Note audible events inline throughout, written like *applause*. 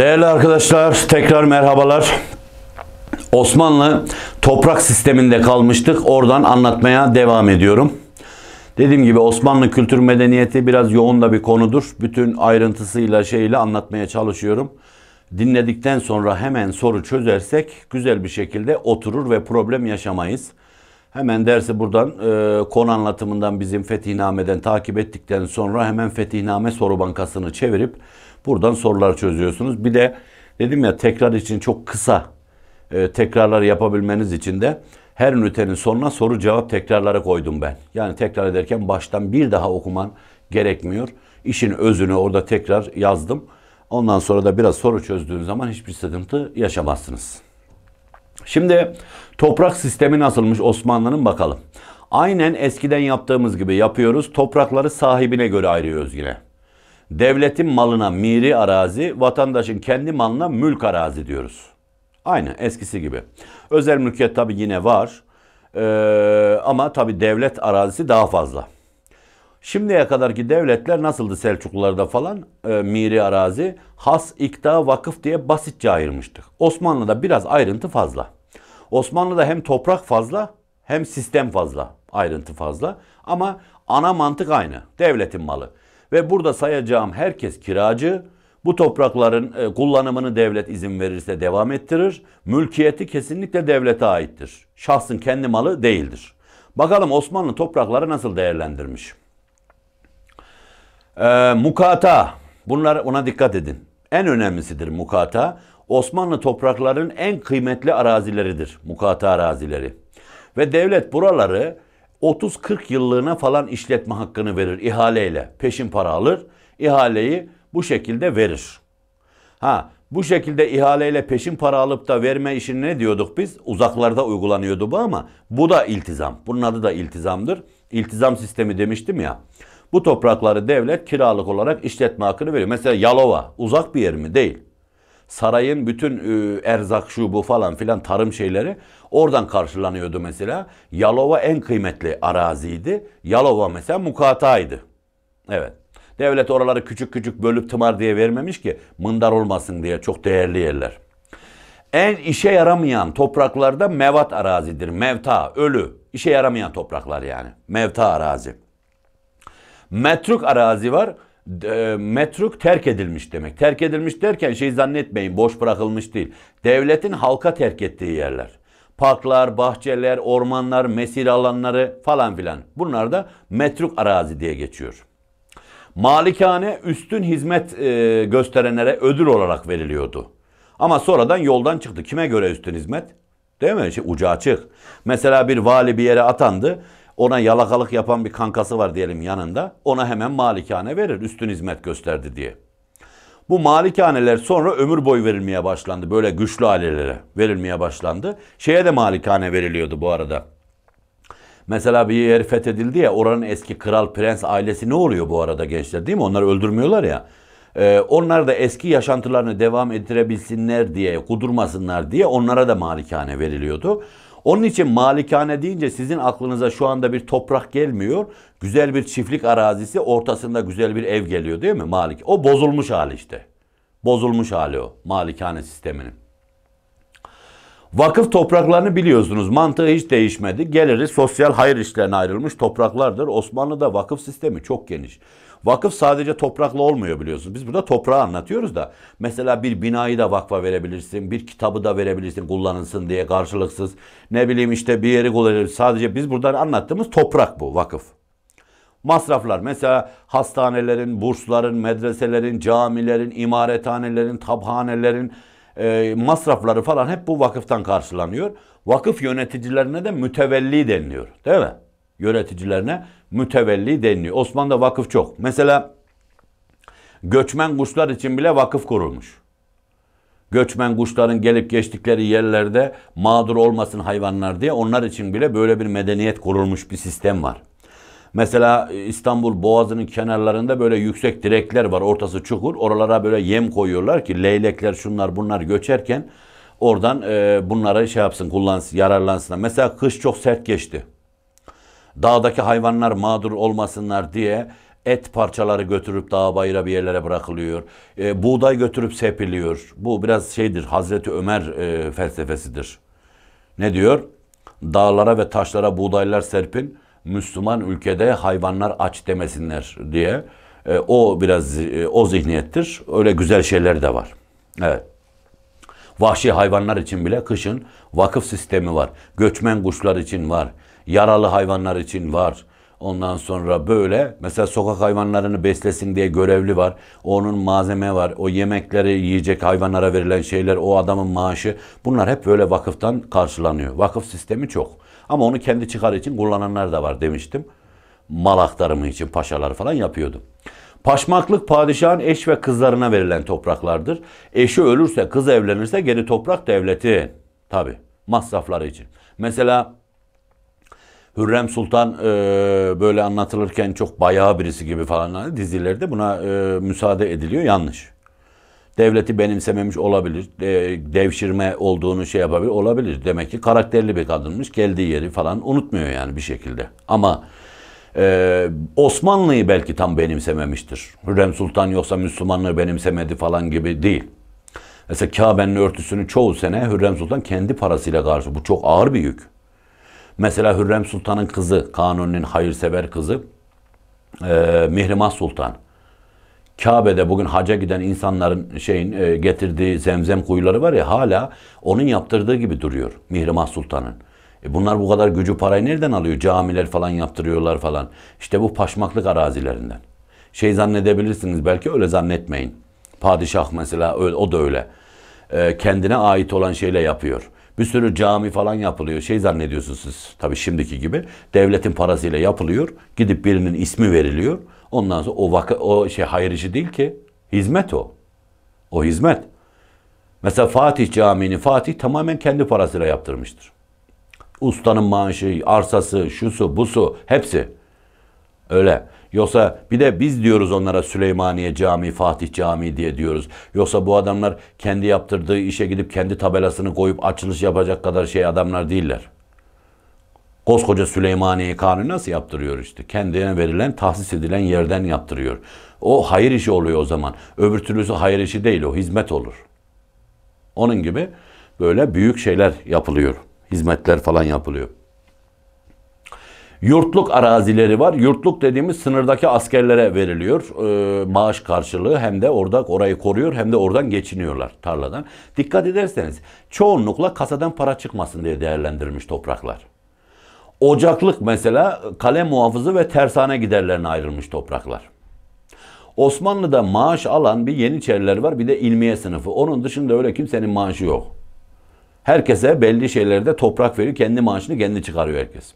Değerli arkadaşlar tekrar merhabalar. Osmanlı toprak sisteminde kalmıştık. Oradan anlatmaya devam ediyorum. Dediğim gibi Osmanlı kültür medeniyeti biraz yoğun da bir konudur. Bütün ayrıntısıyla şeyle anlatmaya çalışıyorum. Dinledikten sonra hemen soru çözersek güzel bir şekilde oturur ve problem yaşamayız. Hemen dersi buradan e, konu anlatımından bizim Fetihname'den takip ettikten sonra hemen Fetihname soru bankasını çevirip Buradan sorular çözüyorsunuz. Bir de dedim ya tekrar için çok kısa e, tekrarlar yapabilmeniz için de her ünitenin sonuna soru cevap tekrarları koydum ben. Yani tekrar ederken baştan bir daha okuman gerekmiyor. İşin özünü orada tekrar yazdım. Ondan sonra da biraz soru çözdüğün zaman hiçbir sıkıntı yaşamazsınız. Şimdi toprak sistemi nasılmış Osmanlı'nın bakalım. Aynen eskiden yaptığımız gibi yapıyoruz. Toprakları sahibine göre ayırıyoruz yine. Devletin malına miri arazi, vatandaşın kendi malına mülk arazi diyoruz. Aynı eskisi gibi. Özel mülkiyet tabi yine var. Ee, ama tabi devlet arazisi daha fazla. Şimdiye kadarki devletler nasıldı Selçuklularda falan e, miri arazi? Has, ikta, vakıf diye basitçe ayırmıştık. Osmanlı'da biraz ayrıntı fazla. Osmanlı'da hem toprak fazla hem sistem fazla, ayrıntı fazla. Ama ana mantık aynı. Devletin malı. Ve burada sayacağım herkes kiracı. Bu toprakların e, kullanımını devlet izin verirse devam ettirir. Mülkiyeti kesinlikle devlete aittir. Şahsın kendi malı değildir. Bakalım Osmanlı toprakları nasıl değerlendirmiş? Ee, mukata. Bunlar ona dikkat edin. En önemlisidir mukata. Osmanlı topraklarının en kıymetli arazileridir. Mukata arazileri. Ve devlet buraları 30-40 yıllığına falan işletme hakkını verir ihaleyle. Peşin para alır. ihaleyi bu şekilde verir. Ha bu şekilde ihaleyle peşin para alıp da verme işini ne diyorduk biz? Uzaklarda uygulanıyordu bu ama bu da iltizam. Bunun adı da iltizamdır. İltizam sistemi demiştim ya. Bu toprakları devlet kiralık olarak işletme hakkını veriyor. Mesela Yalova uzak bir yer mi? Değil sarayın bütün e, erzak şu bu falan filan tarım şeyleri oradan karşılanıyordu mesela. Yalova en kıymetli araziydi. Yalova mesela mukataydı. Evet. Devlet oraları küçük küçük bölüp tımar diye vermemiş ki mındar olmasın diye çok değerli yerler. En işe yaramayan topraklarda mevat arazidir. Mevta, ölü. işe yaramayan topraklar yani. Mevta arazi. Metruk arazi var e, metruk terk edilmiş demek. Terk edilmiş derken şey zannetmeyin boş bırakılmış değil. Devletin halka terk ettiği yerler. Parklar, bahçeler, ormanlar, mesir alanları falan filan. Bunlar da metruk arazi diye geçiyor. Malikane üstün hizmet e, gösterenlere ödül olarak veriliyordu. Ama sonradan yoldan çıktı. Kime göre üstün hizmet? Değil mi? Şey, ucu açık. Mesela bir vali bir yere atandı. Ona yalakalık yapan bir kankası var diyelim yanında. Ona hemen malikane verir üstün hizmet gösterdi diye. Bu malikaneler sonra ömür boyu verilmeye başlandı. Böyle güçlü ailelere verilmeye başlandı. Şeye de malikane veriliyordu bu arada. Mesela bir yer fethedildi ya oranın eski kral prens ailesi ne oluyor bu arada gençler değil mi? Onları öldürmüyorlar ya. Ee, onlar da eski yaşantılarını devam ettirebilsinler diye, kudurmasınlar diye onlara da malikane veriliyordu. Onun için malikane deyince sizin aklınıza şu anda bir toprak gelmiyor. Güzel bir çiftlik arazisi ortasında güzel bir ev geliyor değil mi malik? O bozulmuş hali işte. Bozulmuş hali o malikane sisteminin. Vakıf topraklarını biliyorsunuz. Mantığı hiç değişmedi. Geliri sosyal hayır işlerine ayrılmış topraklardır. Osmanlı'da vakıf sistemi çok geniş. Vakıf sadece toprakla olmuyor biliyorsunuz. Biz burada toprağı anlatıyoruz da. Mesela bir binayı da vakfa verebilirsin. Bir kitabı da verebilirsin kullanılsın diye karşılıksız. Ne bileyim işte bir yeri kullanabilirsin. Sadece biz buradan anlattığımız toprak bu vakıf. Masraflar mesela hastanelerin, bursların, medreselerin, camilerin, imarethanelerin, tabhanelerin e, masrafları falan hep bu vakıftan karşılanıyor. Vakıf yöneticilerine de mütevelli deniliyor değil mi? yöneticilerine mütevelli deniliyor. Osmanlı'da vakıf çok. Mesela göçmen kuşlar için bile vakıf kurulmuş. Göçmen kuşların gelip geçtikleri yerlerde mağdur olmasın hayvanlar diye onlar için bile böyle bir medeniyet kurulmuş bir sistem var. Mesela İstanbul Boğazı'nın kenarlarında böyle yüksek direkler var. Ortası çukur. Oralara böyle yem koyuyorlar ki leylekler şunlar bunlar göçerken oradan e, bunları şey yapsın kullansın yararlansın. Mesela kış çok sert geçti. Dağdaki hayvanlar mağdur olmasınlar diye et parçaları götürüp dağ bayıra bir yerlere bırakılıyor. E, buğday götürüp sepiliyor. Bu biraz şeydir Hazreti Ömer e, felsefesidir. Ne diyor? Dağlara ve taşlara buğdaylar serpin. Müslüman ülkede hayvanlar aç demesinler diye. E, o biraz e, o zihniyettir. Öyle güzel şeyler de var. Evet. Vahşi hayvanlar için bile kışın vakıf sistemi var. Göçmen kuşlar için var. Yaralı hayvanlar için var. Ondan sonra böyle mesela sokak hayvanlarını beslesin diye görevli var. Onun malzeme var. O yemekleri yiyecek hayvanlara verilen şeyler, o adamın maaşı. Bunlar hep böyle vakıftan karşılanıyor. Vakıf sistemi çok. Ama onu kendi çıkar için kullananlar da var demiştim. Mal aktarımı için paşalar falan yapıyordum. Paşmaklık padişahın eş ve kızlarına verilen topraklardır. Eşi ölürse, kız evlenirse geri toprak devleti. Tabi masrafları için. Mesela Hürrem Sultan e, böyle anlatılırken çok bayağı birisi gibi falan dizilerde buna e, müsaade ediliyor yanlış. Devleti benimsememiş olabilir, e, devşirme olduğunu şey yapabilir olabilir. Demek ki karakterli bir kadınmış, geldiği yeri falan unutmuyor yani bir şekilde. Ama e, Osmanlı'yı belki tam benimsememiştir. Hürrem Sultan yoksa Müslümanlığı benimsemedi falan gibi değil. Mesela Kabe'nin örtüsünü çoğu sene Hürrem Sultan kendi parasıyla karşı. Bu çok ağır bir yük. Mesela Hürrem Sultan'ın kızı, Kanuni'nin hayırsever kızı e, Mihrimah Sultan. Kabe'de bugün haca giden insanların şeyin e, getirdiği zemzem kuyuları var ya hala onun yaptırdığı gibi duruyor Mihrimah Sultan'ın. E bunlar bu kadar gücü parayı nereden alıyor? Camiler falan yaptırıyorlar falan. İşte bu paşmaklık arazilerinden. Şey zannedebilirsiniz belki öyle zannetmeyin. Padişah mesela o da öyle. E, kendine ait olan şeyle yapıyor. Bir sürü cami falan yapılıyor. Şey zannediyorsunuz siz tabii şimdiki gibi. Devletin parasıyla yapılıyor. Gidip birinin ismi veriliyor. Ondan sonra o, vaka, o şey hayır işi değil ki. Hizmet o. O hizmet. Mesela Fatih Camii'ni Fatih tamamen kendi parasıyla yaptırmıştır. Ustanın maaşı, arsası, şusu, busu hepsi. Öyle. Yoksa bir de biz diyoruz onlara Süleymaniye Camii, Fatih Camii diye diyoruz. Yoksa bu adamlar kendi yaptırdığı işe gidip kendi tabelasını koyup açılış yapacak kadar şey adamlar değiller. Koskoca Süleymaniye Kanuni nasıl yaptırıyor işte? Kendine verilen, tahsis edilen yerden yaptırıyor. O hayır işi oluyor o zaman. Öbür türlüsü hayır işi değil o, hizmet olur. Onun gibi böyle büyük şeyler yapılıyor. Hizmetler falan yapılıyor. Yurtluk arazileri var. Yurtluk dediğimiz sınırdaki askerlere veriliyor. E, maaş karşılığı hem de orada orayı koruyor hem de oradan geçiniyorlar tarladan. Dikkat ederseniz çoğunlukla kasadan para çıkmasın diye değerlendirilmiş topraklar. Ocaklık mesela kale muhafızı ve tersane giderlerine ayrılmış topraklar. Osmanlı'da maaş alan bir Yeniçeriler var bir de ilmiye sınıfı. Onun dışında öyle kimsenin maaşı yok. Herkese belli şeylerde toprak veriyor. Kendi maaşını kendi çıkarıyor herkes.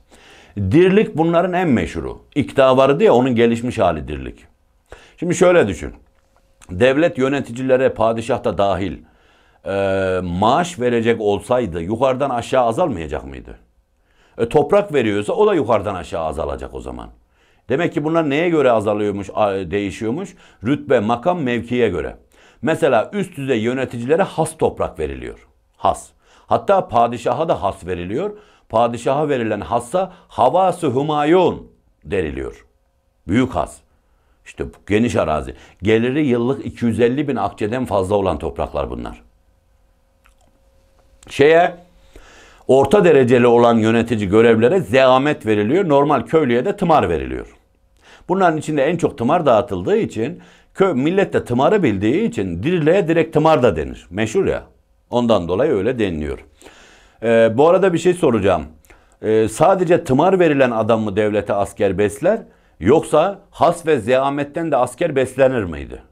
Dirlik bunların en meşhuru. İkta vardı ya onun gelişmiş hali dirlik. Şimdi şöyle düşün. Devlet yöneticilere, padişah da dahil e, maaş verecek olsaydı yukarıdan aşağı azalmayacak mıydı? E, toprak veriyorsa o da yukarıdan aşağı azalacak o zaman. Demek ki bunlar neye göre azalıyormuş, değişiyormuş? Rütbe, makam, mevkiye göre. Mesela üst düzey yöneticilere has toprak veriliyor. Has. Hatta padişaha da has veriliyor padişaha verilen hassa havası humayun deriliyor, Büyük has. İşte geniş arazi. Geliri yıllık 250 bin akçeden fazla olan topraklar bunlar. Şeye orta dereceli olan yönetici görevlere zeamet veriliyor. Normal köylüye de tımar veriliyor. Bunların içinde en çok tımar dağıtıldığı için köy millet de tımarı bildiği için diriliğe direkt tımar da denir. Meşhur ya. Ondan dolayı öyle deniliyor. Ee, bu arada bir şey soracağım. Ee, sadece tımar verilen adam mı devlete asker besler? Yoksa has ve zeametten de asker beslenir miydi?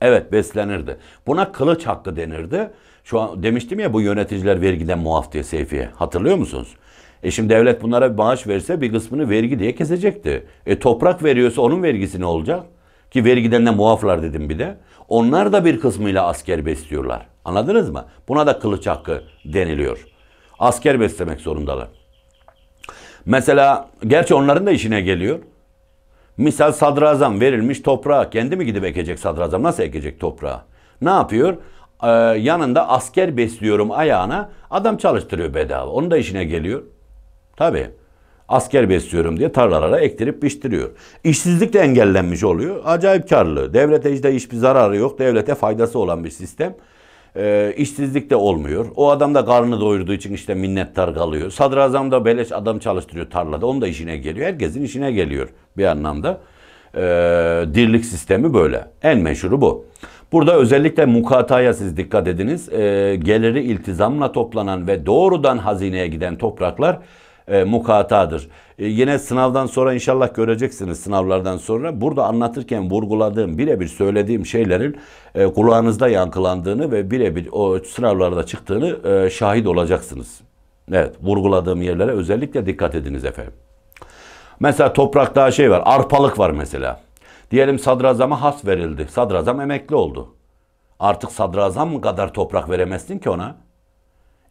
Evet beslenirdi. Buna kılıç hakkı denirdi. Şu an demiştim ya bu yöneticiler vergiden muaf diye Seyfi'ye. Hatırlıyor musunuz? E şimdi devlet bunlara bir bağış verse bir kısmını vergi diye kesecekti. E toprak veriyorsa onun vergisi ne olacak? Ki vergiden de muaflar dedim bir de. Onlar da bir kısmıyla asker besliyorlar. Anladınız mı? Buna da kılıç hakkı deniliyor. Asker beslemek zorundalar. Mesela gerçi onların da işine geliyor. Misal sadrazam verilmiş toprağa. Kendi mi gidip ekecek sadrazam? Nasıl ekecek toprağa? Ne yapıyor? Ee, yanında asker besliyorum ayağına. Adam çalıştırıyor bedava. Onun da işine geliyor. Tabii asker besliyorum diye tarlalara ektirip biçtiriyor. İşsizlik de engellenmiş oluyor. Acayip karlı. Devlete işte hiçbir zararı yok. Devlete faydası olan bir sistem. E, işsizlik de olmuyor. O adam da karnını doyurduğu için işte minnettar kalıyor. Sadrazam da beleş adam çalıştırıyor tarlada. Onun da işine geliyor. Herkesin işine geliyor bir anlamda. E, dirlik sistemi böyle. En meşhuru bu. Burada özellikle mukataya siz dikkat ediniz. E, geliri iltizamla toplanan ve doğrudan hazineye giden topraklar e, mukatadır. E, yine sınavdan sonra inşallah göreceksiniz sınavlardan sonra. Burada anlatırken vurguladığım, birebir söylediğim şeylerin e, kulağınızda yankılandığını ve birebir o sınavlarda çıktığını e, şahit olacaksınız. Evet, vurguladığım yerlere özellikle dikkat ediniz efendim. Mesela toprakta şey var, arpalık var mesela. Diyelim sadrazama has verildi. Sadrazam emekli oldu. Artık sadrazam mı kadar toprak veremezsin ki ona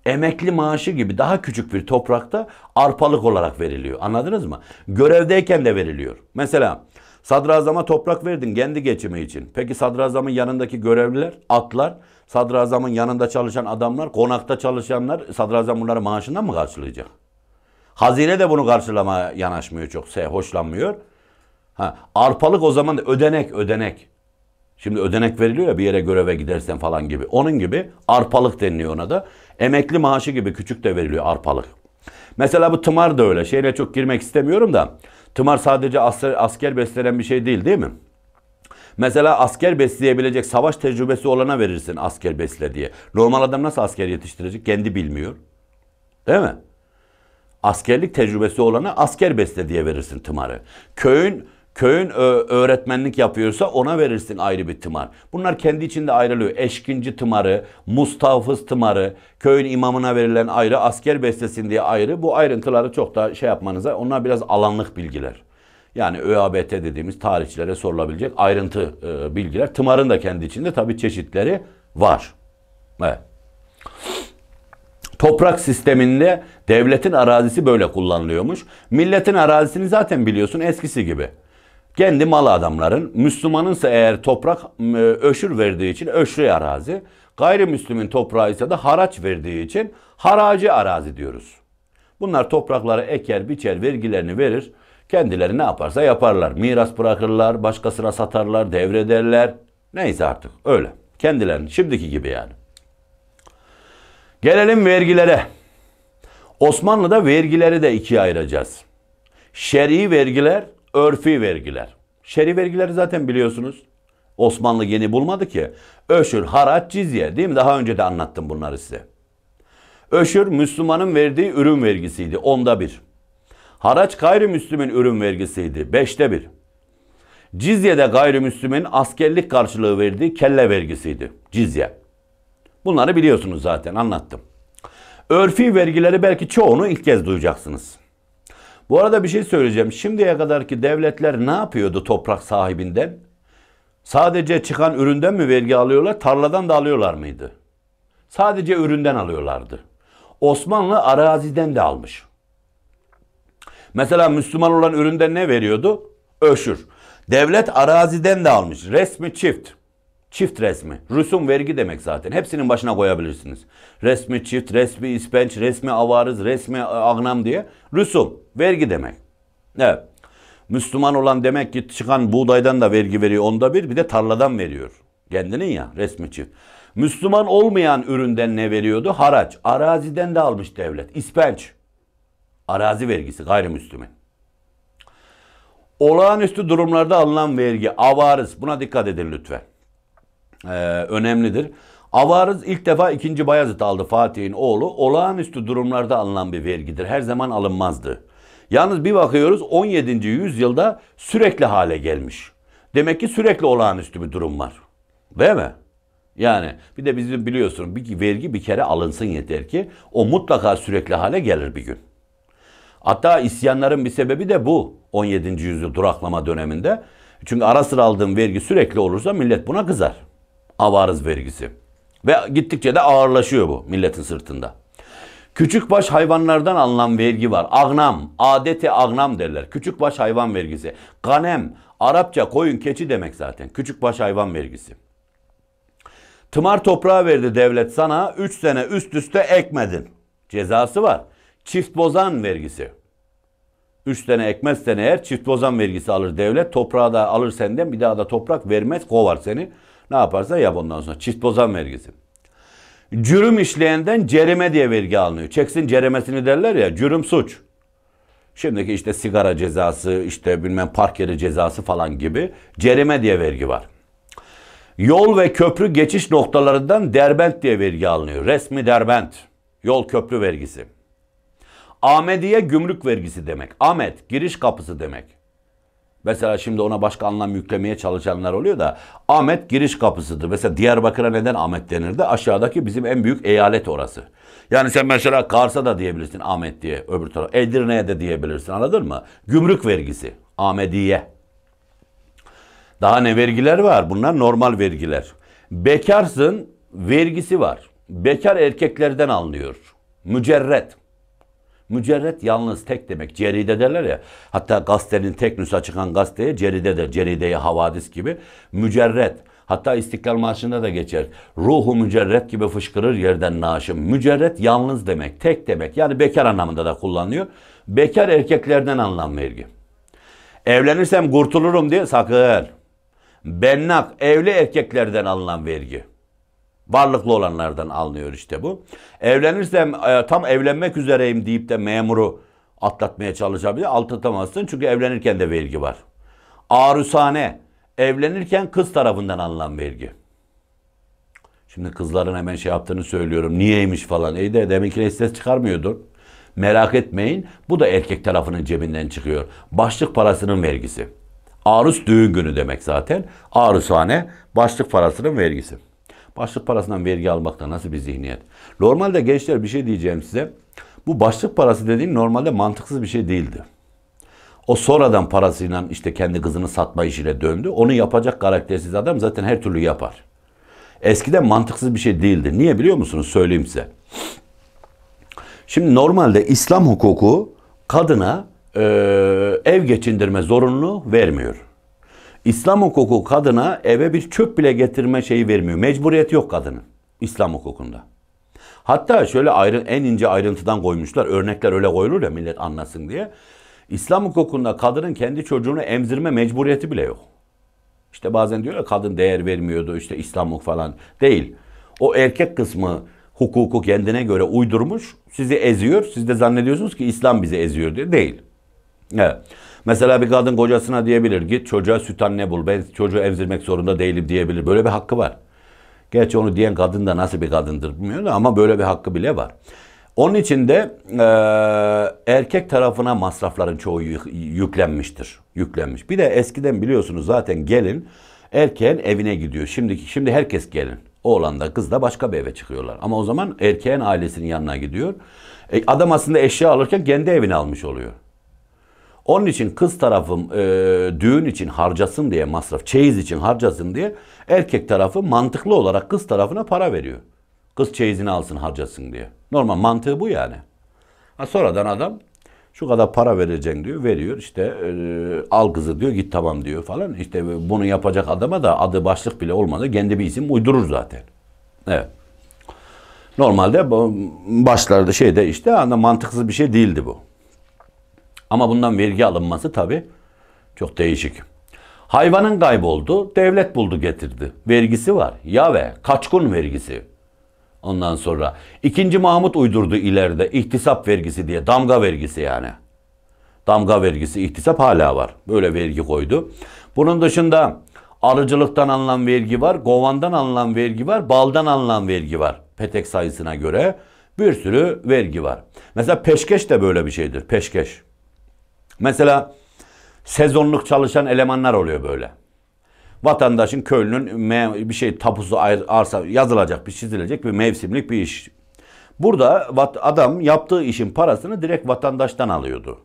emekli maaşı gibi daha küçük bir toprakta arpalık olarak veriliyor. Anladınız mı? Görevdeyken de veriliyor. Mesela sadrazama toprak verdin kendi geçimi için. Peki sadrazamın yanındaki görevliler, atlar, sadrazamın yanında çalışan adamlar, konakta çalışanlar sadrazam bunları maaşından mı karşılayacak? Hazine de bunu karşılamaya yanaşmıyor çok, hoşlanmıyor. Ha, arpalık o zaman ödenek, ödenek. Şimdi ödenek veriliyor ya bir yere göreve gidersen falan gibi. Onun gibi arpalık deniliyor ona da. Emekli maaşı gibi küçük de veriliyor arpalık. Mesela bu tımar da öyle. Şeyle çok girmek istemiyorum da. Tımar sadece asker, asker beslenen bir şey değil değil mi? Mesela asker besleyebilecek savaş tecrübesi olana verirsin asker besle diye. Normal adam nasıl asker yetiştirecek? Kendi bilmiyor. Değil mi? Askerlik tecrübesi olana asker besle diye verirsin tımarı. Köyün köyün öğretmenlik yapıyorsa ona verirsin ayrı bir tımar. Bunlar kendi içinde ayrılıyor. Eşkinci tımarı, mustafız tımarı, köyün imamına verilen ayrı, asker beslesin diye ayrı. Bu ayrıntıları çok da şey yapmanıza, onlar biraz alanlık bilgiler. Yani ÖABT dediğimiz tarihçilere sorulabilecek ayrıntı e, bilgiler. Tımarın da kendi içinde tabii çeşitleri var. Evet. Toprak sisteminde devletin arazisi böyle kullanılıyormuş. Milletin arazisini zaten biliyorsun eskisi gibi. Kendi mal adamların, Müslümanınsa eğer toprak e, öşür verdiği için öşrü arazi, gayrimüslimin toprağı ise de haraç verdiği için haracı arazi diyoruz. Bunlar toprakları eker, biçer, vergilerini verir. Kendileri ne yaparsa yaparlar. Miras bırakırlar, başkasına satarlar, devrederler. Neyse artık öyle. Kendilerini şimdiki gibi yani. Gelelim vergilere. Osmanlı'da vergileri de ikiye ayıracağız. Şer'i vergiler, örfi vergiler. Şer'i vergileri zaten biliyorsunuz. Osmanlı yeni bulmadı ki. Öşür, haraç, cizye değil mi? Daha önce de anlattım bunları size. Öşür Müslümanın verdiği ürün vergisiydi. Onda bir. Haraç gayrimüslimin ürün vergisiydi. Beşte bir. Cizye de gayrimüslimin askerlik karşılığı verdiği kelle vergisiydi. Cizye. Bunları biliyorsunuz zaten anlattım. Örfi vergileri belki çoğunu ilk kez duyacaksınız. Bu arada bir şey söyleyeceğim. Şimdiye kadarki devletler ne yapıyordu toprak sahibinden? Sadece çıkan üründen mi vergi alıyorlar, tarladan da alıyorlar mıydı? Sadece üründen alıyorlardı. Osmanlı araziden de almış. Mesela Müslüman olan üründen ne veriyordu? Öşür. Devlet araziden de almış. Resmi çift. Çift resmi. Rüsum vergi demek zaten. Hepsinin başına koyabilirsiniz. Resmi çift, resmi ispenç, resmi avarız, resmi agnam diye. Rüsum. Vergi demek. Evet. Müslüman olan demek ki çıkan buğdaydan da vergi veriyor onda bir. Bir de tarladan veriyor. Kendinin ya resmi çift. Müslüman olmayan üründen ne veriyordu? Haraç. Araziden de almış devlet. İspenç. Arazi vergisi gayrimüslimin. Olağanüstü durumlarda alınan vergi, avarız. Buna dikkat edin lütfen e, önemlidir. Avarız ilk defa ikinci Bayezid aldı Fatih'in oğlu. Olağanüstü durumlarda alınan bir vergidir. Her zaman alınmazdı. Yalnız bir bakıyoruz 17. yüzyılda sürekli hale gelmiş. Demek ki sürekli olağanüstü bir durum var. Değil mi? Yani bir de bizim biliyorsun bir vergi bir kere alınsın yeter ki o mutlaka sürekli hale gelir bir gün. Hatta isyanların bir sebebi de bu 17. yüzyıl duraklama döneminde. Çünkü ara sıra aldığım vergi sürekli olursa millet buna kızar avarız vergisi. Ve gittikçe de ağırlaşıyor bu milletin sırtında. Küçük baş hayvanlardan alınan vergi var. Agnam, adeti agnam derler. Küçük baş hayvan vergisi. Ganem, Arapça koyun keçi demek zaten. Küçük baş hayvan vergisi. Tımar toprağı verdi devlet sana. Üç sene üst üste ekmedin. Cezası var. Çift bozan vergisi. Üç sene ekmezsen eğer çift bozan vergisi alır devlet. Toprağı da alır senden bir daha da toprak vermez kovar seni. Ne yaparsa yap ondan sonra. Çift bozan vergisi. Cürüm işleyenden cereme diye vergi alınıyor. Çeksin ceremesini derler ya. Cürüm suç. Şimdiki işte sigara cezası, işte bilmem park yeri cezası falan gibi cereme diye vergi var. Yol ve köprü geçiş noktalarından derbent diye vergi alınıyor. Resmi derbent. Yol köprü vergisi. Amediye gümrük vergisi demek. Ahmet giriş kapısı demek. Mesela şimdi ona başka anlam yüklemeye çalışanlar oluyor da Ahmet giriş kapısıdır. Mesela Diyarbakır'a neden Ahmet denirdi? Aşağıdaki bizim en büyük eyalet orası. Yani sen mesela Kars'a da diyebilirsin Ahmet diye öbür tarafa. Edirne'ye de diyebilirsin anladın mı? Gümrük vergisi. Ahmediye. Daha ne vergiler var? Bunlar normal vergiler. Bekarsın vergisi var. Bekar erkeklerden alınıyor. Mücerret. Mücerret yalnız tek demek. Ceride derler ya. Hatta gazetenin tek nüsa çıkan gazeteye ceride der. Cerideye havadis gibi. Mücerret. Hatta İstiklal Marşı'nda da geçer. Ruhu mücerret gibi fışkırır yerden naaşım. Mücerret yalnız demek, tek demek. Yani bekar anlamında da kullanılıyor. Bekar erkeklerden anlam vergi. Evlenirsem kurtulurum diye sakın. Bennak, evli erkeklerden alınan vergi. Varlıklı olanlardan alınıyor işte bu. Evlenirsem e, tam evlenmek üzereyim deyip de memuru atlatmaya çalışabilir. Atlatamazsın çünkü evlenirken de vergi var. Arusane evlenirken kız tarafından alınan vergi. Şimdi kızların hemen şey yaptığını söylüyorum. Niyeymiş falan. İyi de ki ses çıkarmıyordur. Merak etmeyin. Bu da erkek tarafının cebinden çıkıyor. Başlık parasının vergisi. Arus düğün günü demek zaten. Arusane başlık parasının vergisi. Başlık parasından vergi almakta nasıl bir zihniyet? Normalde gençler bir şey diyeceğim size. Bu başlık parası dediğin normalde mantıksız bir şey değildi. O sonradan parasıyla işte kendi kızını satma işine döndü. Onu yapacak karaktersiz adam zaten her türlü yapar. Eskiden mantıksız bir şey değildi. Niye biliyor musunuz? Söyleyeyim size. Şimdi normalde İslam hukuku kadına e, ev geçindirme zorunluluğu vermiyor. İslam hukuku kadına eve bir çöp bile getirme şeyi vermiyor. Mecburiyet yok kadının İslam hukukunda. Hatta şöyle ayrı, en ince ayrıntıdan koymuşlar. Örnekler öyle koyulur ya millet anlasın diye. İslam hukukunda kadının kendi çocuğunu emzirme mecburiyeti bile yok. İşte bazen diyorlar kadın değer vermiyordu işte İslam hukuk falan. Değil. O erkek kısmı hukuku kendine göre uydurmuş. Sizi eziyor. Siz de zannediyorsunuz ki İslam bizi eziyor diye. Değil. Evet. Mesela bir kadın kocasına diyebilir git çocuğa süt anne bul. Ben çocuğu emzirmek zorunda değilim diyebilir. Böyle bir hakkı var. Gerçi onu diyen kadın da nasıl bir kadındır bilmiyorum ama böyle bir hakkı bile var. Onun için de e, erkek tarafına masrafların çoğu yüklenmiştir. Yüklenmiş. Bir de eskiden biliyorsunuz zaten gelin erkeğin evine gidiyor. Şimdiki şimdi herkes gelin. Oğlan da kız da başka bir eve çıkıyorlar. Ama o zaman erkeğin ailesinin yanına gidiyor. E, adam aslında eşya alırken kendi evini almış oluyor. Onun için kız tarafım e, düğün için harcasın diye masraf, çeyiz için harcasın diye erkek tarafı mantıklı olarak kız tarafına para veriyor. Kız çeyizini alsın harcasın diye. Normal mantığı bu yani. Ha, sonradan adam şu kadar para vereceksin diyor, veriyor. işte e, al kızı diyor, git tamam diyor falan. İşte e, bunu yapacak adama da adı başlık bile olmadı. Kendi bir isim uydurur zaten. Evet. Normalde başlarda şeyde işte mantıksız bir şey değildi bu. Ama bundan vergi alınması tabi çok değişik. Hayvanın kayboldu, devlet buldu getirdi. Vergisi var. Ya ve kaçkun vergisi. Ondan sonra ikinci Mahmut uydurdu ileride ihtisap vergisi diye damga vergisi yani. Damga vergisi, ihtisap hala var. Böyle vergi koydu. Bunun dışında arıcılıktan alınan vergi var, kovandan alınan vergi var, baldan alınan vergi var. Petek sayısına göre bir sürü vergi var. Mesela peşkeş de böyle bir şeydir. Peşkeş. Mesela sezonluk çalışan elemanlar oluyor böyle. Vatandaşın, köylünün bir şey tapusu arsa yazılacak, bir çizilecek bir mevsimlik bir iş. Burada adam yaptığı işin parasını direkt vatandaştan alıyordu.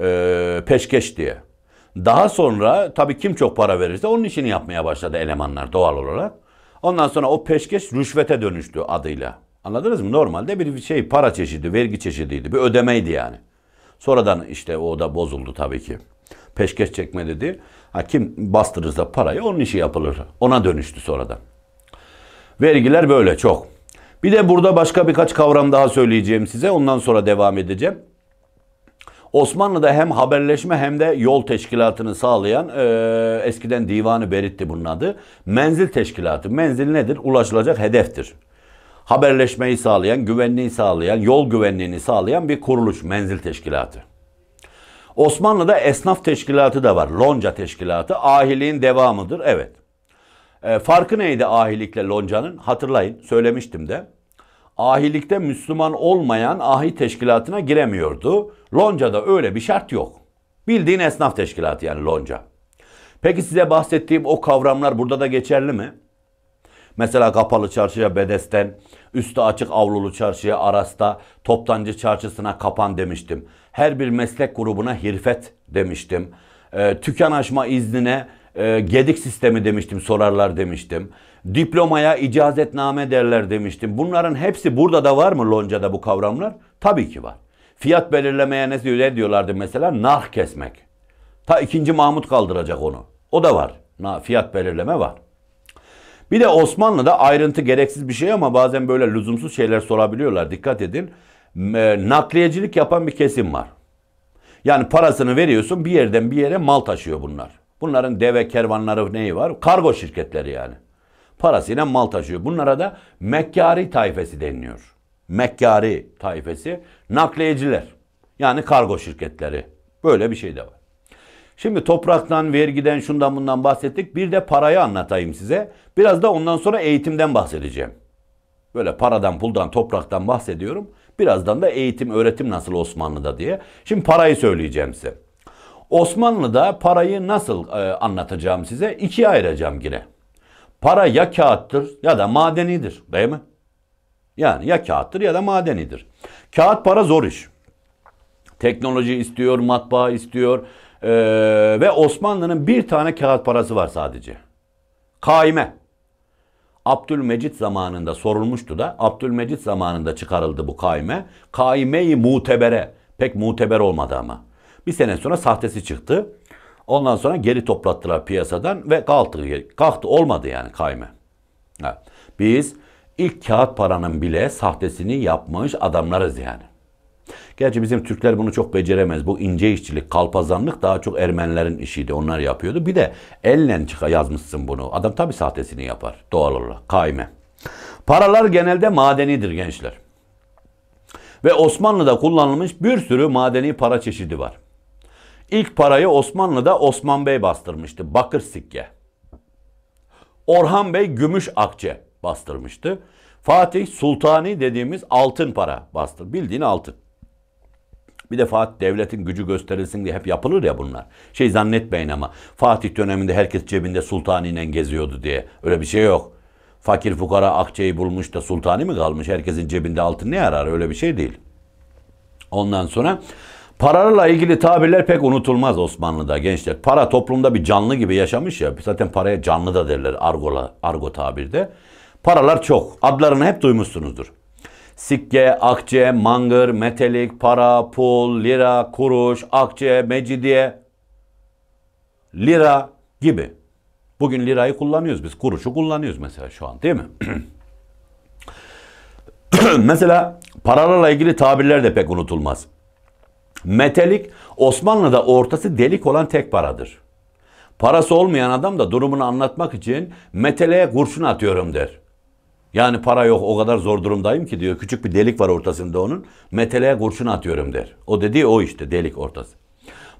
Ee, peşkeş diye. Daha sonra tabii kim çok para verirse onun işini yapmaya başladı elemanlar doğal olarak. Ondan sonra o peşkeş rüşvete dönüştü adıyla. Anladınız mı? Normalde bir şey para çeşidi, vergi çeşidiydi. Bir ödemeydi yani. Sonradan işte o da bozuldu tabii ki. Peşkeş çekme dedi. Ha, kim bastırırsa parayı onun işi yapılır. Ona dönüştü sonradan. Vergiler böyle çok. Bir de burada başka birkaç kavram daha söyleyeceğim size. Ondan sonra devam edeceğim. Osmanlı'da hem haberleşme hem de yol teşkilatını sağlayan e, eskiden divanı beritti bunun adı. Menzil teşkilatı. Menzil nedir? Ulaşılacak hedeftir haberleşmeyi sağlayan, güvenliği sağlayan, yol güvenliğini sağlayan bir kuruluş, menzil teşkilatı. Osmanlı'da esnaf teşkilatı da var. Lonca teşkilatı ahiliğin devamıdır. Evet. E, farkı neydi ahilikle loncanın? Hatırlayın söylemiştim de. Ahilikte Müslüman olmayan ahi teşkilatına giremiyordu. Lonca'da öyle bir şart yok. Bildiğin esnaf teşkilatı yani lonca. Peki size bahsettiğim o kavramlar burada da geçerli mi? Mesela kapalı çarşıya Bedesten, üstü açık avlulu çarşıya Aras'ta, toptancı çarşısına Kapan demiştim. Her bir meslek grubuna Hirfet demiştim. E, tüken açma iznine e, gedik sistemi demiştim, sorarlar demiştim. Diplomaya icazetname derler demiştim. Bunların hepsi burada da var mı Lonca'da bu kavramlar? Tabii ki var. Fiyat belirlemeye ne diyorlardı mesela? Nah kesmek. Ta ikinci Mahmut kaldıracak onu. O da var. Fiyat belirleme var. Bir de Osmanlı'da ayrıntı gereksiz bir şey ama bazen böyle lüzumsuz şeyler sorabiliyorlar. Dikkat edin. E, nakliyecilik yapan bir kesim var. Yani parasını veriyorsun bir yerden bir yere mal taşıyor bunlar. Bunların deve kervanları neyi var? Kargo şirketleri yani. Parasıyla mal taşıyor. Bunlara da mekkari tayfesi deniliyor. Mekkari tayfesi nakliyeciler. Yani kargo şirketleri. Böyle bir şey de var. Şimdi topraktan, vergiden, şundan bundan bahsettik. Bir de parayı anlatayım size. Biraz da ondan sonra eğitimden bahsedeceğim. Böyle paradan, puldan, topraktan bahsediyorum. Birazdan da eğitim, öğretim nasıl Osmanlı'da diye. Şimdi parayı söyleyeceğim size. Osmanlı'da parayı nasıl e, anlatacağım size? İkiye ayıracağım yine. Para ya kağıttır ya da madenidir değil mi? Yani ya kağıttır ya da madenidir. Kağıt para zor iş. Teknoloji istiyor, matbaa istiyor, ee, ve Osmanlı'nın bir tane kağıt parası var sadece. Kaime. Abdülmecit zamanında sorulmuştu da Abdülmecit zamanında çıkarıldı bu kaime. Kaime-i mutebere. Pek muteber olmadı ama. Bir sene sonra sahtesi çıktı. Ondan sonra geri toplattılar piyasadan ve kalktı. Kalktı olmadı yani kaime. Ha. Biz ilk kağıt paranın bile sahtesini yapmış adamlarız yani. Gerçi bizim Türkler bunu çok beceremez. Bu ince işçilik, kalpazanlık daha çok Ermenilerin işiydi. Onlar yapıyordu. Bir de elle çıka yazmışsın bunu. Adam tabii sahtesini yapar doğal olarak. Kaime. Paralar genelde madenidir gençler. Ve Osmanlı'da kullanılmış bir sürü madeni para çeşidi var. İlk parayı Osmanlı'da Osman Bey bastırmıştı. Bakır sikke. Orhan Bey gümüş akçe bastırmıştı. Fatih Sultani dediğimiz altın para bastır. Bildiğin altın. Bir de Fatih devletin gücü gösterilsin diye hep yapılır ya bunlar. Şey zannetmeyin ama Fatih döneminde herkes cebinde sultaniyle geziyordu diye. Öyle bir şey yok. Fakir fukara akçeyi bulmuş da sultani mi kalmış? Herkesin cebinde altın ne yarar? Öyle bir şey değil. Ondan sonra Paralarla ilgili tabirler pek unutulmaz Osmanlı'da gençler. Para toplumda bir canlı gibi yaşamış ya. Zaten paraya canlı da derler argola, argo tabirde. Paralar çok. Adlarını hep duymuşsunuzdur. Sikke, akçe, mangır, metelik, para, pul, lira, kuruş, akçe, mecidiye, lira gibi. Bugün lirayı kullanıyoruz biz. Kuruşu kullanıyoruz mesela şu an değil mi? *clears throat* mesela paralarla ilgili tabirler de pek unutulmaz. Metelik Osmanlı'da ortası delik olan tek paradır. Parası olmayan adam da durumunu anlatmak için meteliğe kurşun atıyorum der. Yani para yok o kadar zor durumdayım ki diyor. Küçük bir delik var ortasında onun. Meteleye kurşun atıyorum der. O dediği o işte delik ortası.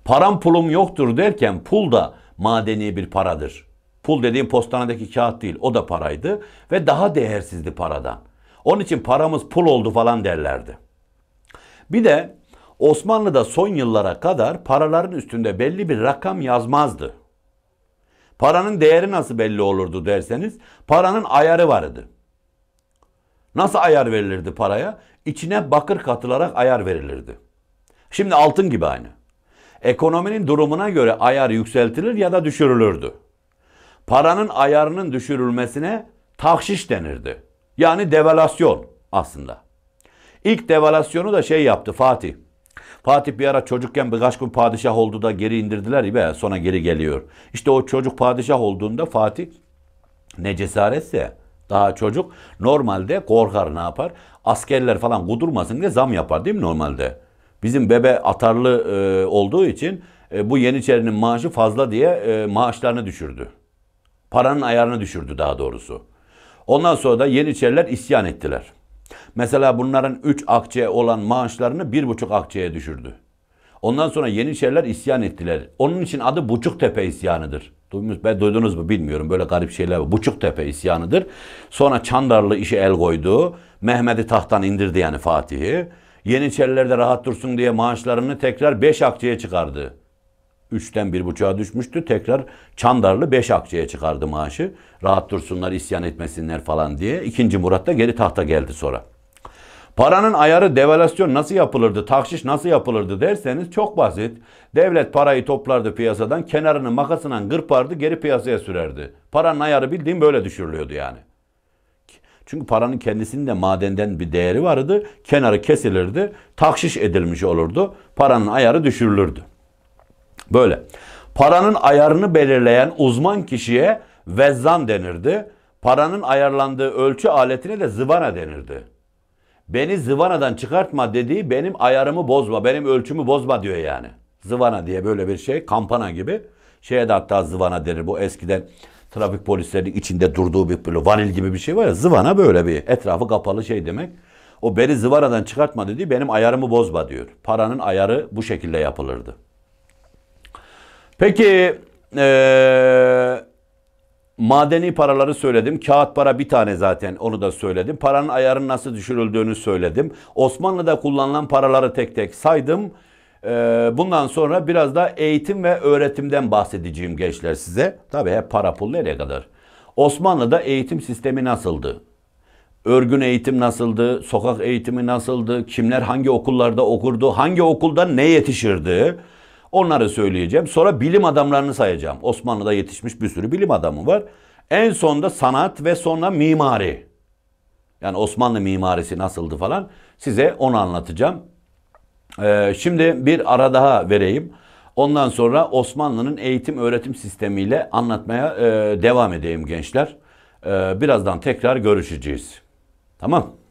Param pulum yoktur derken pul da madeni bir paradır. Pul dediğim postanedeki kağıt değil. O da paraydı ve daha değersizdi paradan. Onun için paramız pul oldu falan derlerdi. Bir de Osmanlı'da son yıllara kadar paraların üstünde belli bir rakam yazmazdı. Paranın değeri nasıl belli olurdu derseniz paranın ayarı vardı. Nasıl ayar verilirdi paraya? İçine bakır katılarak ayar verilirdi. Şimdi altın gibi aynı. Ekonominin durumuna göre ayar yükseltilir ya da düşürülürdü. Paranın ayarının düşürülmesine takşiş denirdi. Yani devalasyon aslında. İlk devalasyonu da şey yaptı Fatih. Fatih bir ara çocukken birkaç gün padişah oldu da geri indirdiler ve sonra geri geliyor. İşte o çocuk padişah olduğunda Fatih ne cesaretse daha çocuk normalde korkar ne yapar? Askerler falan kudurmasın diye zam yapar değil mi normalde? Bizim bebe atarlı e, olduğu için e, bu Yeniçerinin maaşı fazla diye e, maaşlarını düşürdü. Paranın ayarını düşürdü daha doğrusu. Ondan sonra da Yeniçeriler isyan ettiler. Mesela bunların 3 akçe olan maaşlarını 1,5 akçeye düşürdü. Ondan sonra Yeniçeriler isyan ettiler. Onun için adı Buçuktepe isyanıdır. Duymuş, ben duydunuz mu bilmiyorum. Böyle garip şeyler var. Buçuktepe isyanıdır. Sonra Çandarlı işe el koydu. Mehmet'i tahttan indirdi yani Fatih'i. Yeniçeriler de rahat dursun diye maaşlarını tekrar 5 akçeye çıkardı. 3'ten 1.5'a düşmüştü. Tekrar Çandarlı 5 akçeye çıkardı maaşı. Rahat dursunlar, isyan etmesinler falan diye. ikinci Murat da geri tahta geldi sonra. Paranın ayarı devalasyon nasıl yapılırdı, takşiş nasıl yapılırdı derseniz çok basit. Devlet parayı toplardı piyasadan, kenarını makasından gırpardı, geri piyasaya sürerdi. Paranın ayarı bildiğim böyle düşürülüyordu yani. Çünkü paranın kendisinin de madenden bir değeri vardı. Kenarı kesilirdi, takşiş edilmiş olurdu. Paranın ayarı düşürülürdü. Böyle. Paranın ayarını belirleyen uzman kişiye vezzan denirdi. Paranın ayarlandığı ölçü aletine de zıvana denirdi. Beni zıvanadan çıkartma dediği benim ayarımı bozma, benim ölçümü bozma diyor yani. Zıvana diye böyle bir şey, kampana gibi. Şeye de hatta zıvana denir bu eskiden trafik polislerinin içinde durduğu bir böyle vanil gibi bir şey var ya. Zıvana böyle bir etrafı kapalı şey demek. O beni zıvanadan çıkartma dediği benim ayarımı bozma diyor. Paranın ayarı bu şekilde yapılırdı. Peki ee, Madeni paraları söyledim. Kağıt para bir tane zaten onu da söyledim. Paranın ayarının nasıl düşürüldüğünü söyledim. Osmanlı'da kullanılan paraları tek tek saydım. Ee, bundan sonra biraz da eğitim ve öğretimden bahsedeceğim gençler size. Tabii hep para pul nereye kadar? Osmanlı'da eğitim sistemi nasıldı? Örgün eğitim nasıldı? Sokak eğitimi nasıldı? Kimler hangi okullarda okurdu? Hangi okulda ne yetişirdi? Onları söyleyeceğim. Sonra bilim adamlarını sayacağım. Osmanlı'da yetişmiş bir sürü bilim adamı var. En sonda sanat ve sonra mimari. Yani Osmanlı mimarisi nasıldı falan. Size onu anlatacağım. Ee, şimdi bir ara daha vereyim. Ondan sonra Osmanlı'nın eğitim öğretim sistemiyle anlatmaya e, devam edeyim gençler. Ee, birazdan tekrar görüşeceğiz. Tamam.